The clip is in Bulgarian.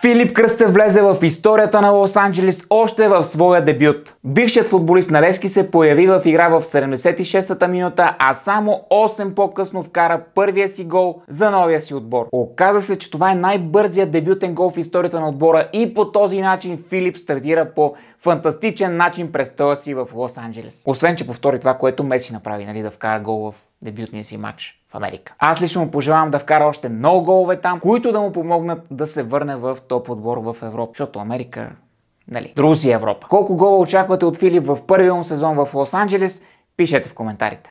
Филип Кръстев влезе в историята на Лос Анджелис още в своя дебют. Бившият футболист на Левски се появи в игра в 76-та минута, а само 8 по-късно вкара първия си гол за новия си отбор. Оказа се, че това е най-бързият дебютен гол в историята на отбора и по този начин Филип стартира по фантастичен начин престоя си в Лос Анджелес. Освен, че повтори това, което Меси направи, нали, да вкара гол в дебютния си матч в Америка. Аз лично му пожелавам да вкара още много голове там, които да му помогнат да се върне в топ отбор в Европа, защото Америка, нали, друзи Европа. Колко гола очаквате от Филип в първия му сезон в Лос-Анджелес, пишете в коментарите.